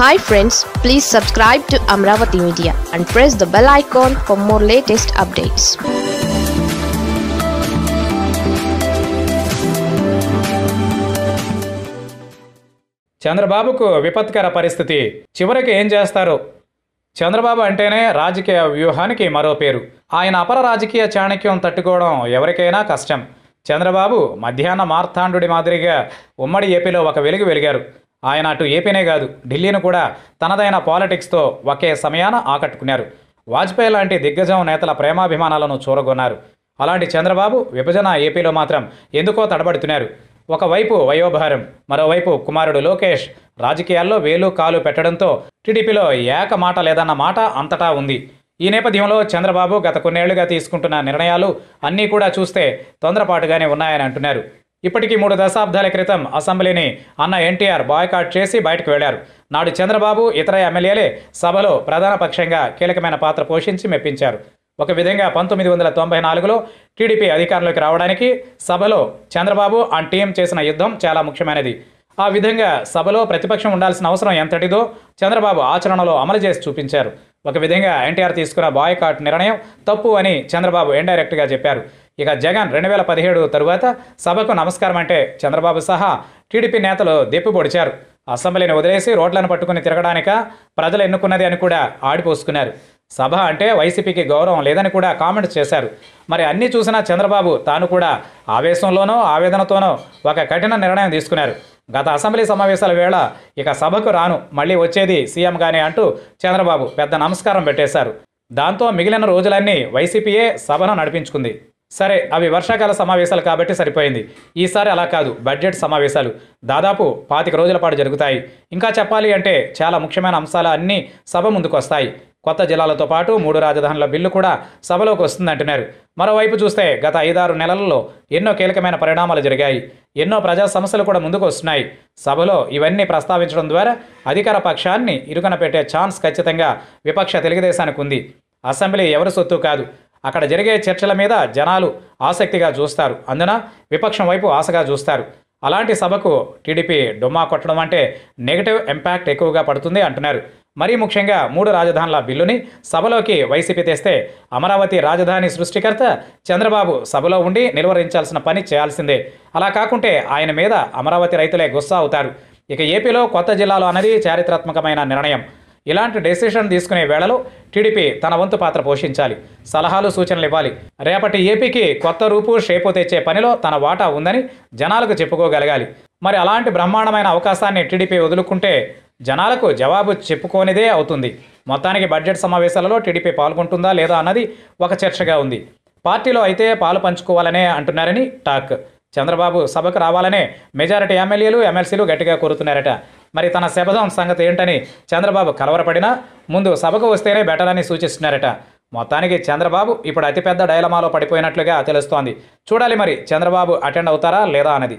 hi friends please subscribe to Amaravati media and press the bell icon for more latest updates చంద్రబాబుకు విపత్కర పరిస్థితి చివరికి ఏం చేస్తారు చంద్రబాబు అంటేనే రాజకీయ వ్యూహానికి మరో పేరు ఆయన అపర రాజకీయ చాణక్యం తట్టుకోవడం ఎవరికైనా కష్టం చంద్రబాబు మధ్యాహ్న మార్తాండుడి మాదిరిగా ఉమ్మడి ఏపీలో ఒక వెలుగు వెలిగారు ఆయన అటు ఏపీనే కాదు ఢిల్లీని కూడా తనదైన పాలిటిక్స్తో ఒకే సమయాన ఆకట్టుకున్నారు వాజ్పేయి లాంటి దిగ్గజం నేతల ప్రేమాభిమానాలను చూరగొన్నారు అలాంటి చంద్రబాబు విభజన ఏపీలో మాత్రం ఎందుకో తడబడుతున్నారు ఒకవైపు వయోభారం మరోవైపు కుమారుడు లోకేష్ రాజకీయాల్లో వేలు కాలు పెట్టడంతో టీడీపీలో ఏక మాట లేదన్న మాట అంతటా ఉంది ఈ నేపథ్యంలో చంద్రబాబు గత కొన్నేళ్లుగా తీసుకుంటున్న నిర్ణయాలు అన్నీ కూడా చూస్తే తొందరపాటుగానే ఉన్నాయని అంటున్నారు ఇప్పటికీ మూడు దశాబ్దాల క్రితం అసెంబ్లీని అన్న ఎన్టీఆర్ బాయ్కాట్ చేసి బయటకు వెళ్లారు నాడు చంద్రబాబు ఇతర ఎమ్మెల్యేలే సభలో ప్రధాన పక్షంగా కీలకమైన పాత్ర పోషించి మెప్పించారు ఒక విధంగా పంతొమ్మిది వందల తొంభై నాలుగులో టీడీపీ అధికారంలోకి రావడానికి సభలో చంద్రబాబు అండ్ టీఎం చేసిన యుద్ధం చాలా ముఖ్యమైనది ఆ విధంగా సభలో ప్రతిపక్షం ఉండాల్సిన అవసరం ఎంతటిదో చంద్రబాబు ఆచరణలో అమలు చేసి చూపించారు ఒక విధంగా ఎన్టీఆర్ తీసుకున్న బాయ్కాట్ నిర్ణయం తప్పు అని చంద్రబాబు ఇండైరెక్ట్గా చెప్పారు ఇక జగన్ రెండు వేల పదిహేడు తరువాత సభకు నమస్కారం అంటే చంద్రబాబు సహా టీడీపీ నేతలు పొడిచారు అసెంబ్లీని వదిలేసి రోడ్లను పట్టుకుని తిరగడానిక ప్రజలు ఎన్నుకున్నది అని కూడా ఆడిపోసుకున్నారు సభ అంటే వైసీపీకి గౌరవం లేదని కూడా కామెంట్స్ చేశారు మరి అన్నీ చూసినా చంద్రబాబు తాను కూడా ఆవేశంలోనో ఆవేదనతోనో ఒక కఠిన నిర్ణయం తీసుకున్నారు గత అసెంబ్లీ సమావేశాల వేళ ఇక సభకు రాను మళ్ళీ వచ్చేది సీఎం గానే అంటూ చంద్రబాబు పెద్ద నమస్కారం పెట్టేశారు దాంతో మిగిలిన రోజులన్నీ వైసీపీయే సభను నడిపించుకుంది సరే అవి వర్షాకాల సమావేశాలు కాబట్టి సరిపోయింది ఈసారి అలా కాదు బడ్జెట్ సమావేశాలు దాదాపు పాతిక రోజుల పాటు జరుగుతాయి ఇంకా చెప్పాలి అంటే చాలా ముఖ్యమైన అంశాలు అన్నీ సభ ముందుకు వస్తాయి కొత్త జిల్లాలతో పాటు మూడు రాజధానుల బిల్లు కూడా సభలోకి వస్తుందంటున్నారు మరోవైపు చూస్తే గత ఐదారు నెలల్లో ఎన్నో కీలకమైన పరిణామాలు జరిగాయి ఎన్నో ప్రజా సమస్యలు కూడా ముందుకు వస్తున్నాయి సభలో ఇవన్నీ ప్రస్తావించడం ద్వారా అధికార పక్షాన్ని ఇరుకన పెట్టే ఛాన్స్ ఖచ్చితంగా విపక్ష తెలుగుదేశానికి ఉంది అసెంబ్లీ ఎవరి సొత్తు కాదు అక్కడ జరిగే చర్చల మీద జనాలు ఆసక్తిగా చూస్తారు అందున విపక్షం వైపు ఆశగా చూస్తారు అలాంటి సభకు టీడీపీ డొమ్మా కొట్టడం అంటే నెగటివ్ ఇంపాక్ట్ ఎక్కువగా పడుతుంది అంటున్నారు మరీ ముఖ్యంగా మూడు రాజధానుల బిల్లుని సభలోకి వైసీపీ తెస్తే అమరావతి రాజధాని సృష్టికర్త చంద్రబాబు సభలో ఉండి నిలువరించాల్సిన పని చేయాల్సిందే అలా కాకుంటే ఆయన మీద అమరావతి రైతులే గుస్సా అవుతారు ఇక ఏపీలో కొత్త జిల్లాలు అనేది చారిత్రాత్మకమైన నిర్ణయం ఇలాంటి డెసిషన్ తీసుకునే వేళలో టీడీపీ తన వంతు పాత్ర పోషించాలి సలహాలు సూచనలు ఇవ్వాలి రేపటి ఏపీకి కొత్త రూపు షేపు తెచ్చే పనిలో తన వాటా ఉందని జనాలకు చెప్పుకోగలగాలి మరి అలాంటి బ్రహ్మాండమైన అవకాశాన్ని టీడీపీ వదులుకుంటే జనాలకు జవాబు చెప్పుకోనిదే అవుతుంది మొత్తానికి బడ్జెట్ సమావేశాలలో టీడీపీ పాల్గొంటుందా లేదా అన్నది ఒక చర్చగా ఉంది పార్టీలో అయితే పాలు పంచుకోవాలనే అంటున్నారని టాక్ చంద్రబాబు సభకు రావాలనే మెజారిటీ ఎమ్మెల్యేలు ఎమ్మెల్సీలు గట్టిగా కోరుతున్నారట మరి తన శబదం సంగతి ఏంటని చంద్రబాబు కలవరపడినా ముందు సభకు వస్తేనే బెటర్ అని సూచిస్తున్నారట మొత్తానికి చంద్రబాబు ఇప్పుడు అతిపెద్ద డైలమాలో పడిపోయినట్లుగా తెలుస్తోంది చూడాలి మరి చంద్రబాబు అటెండ్ అవుతారా లేదా అన్నది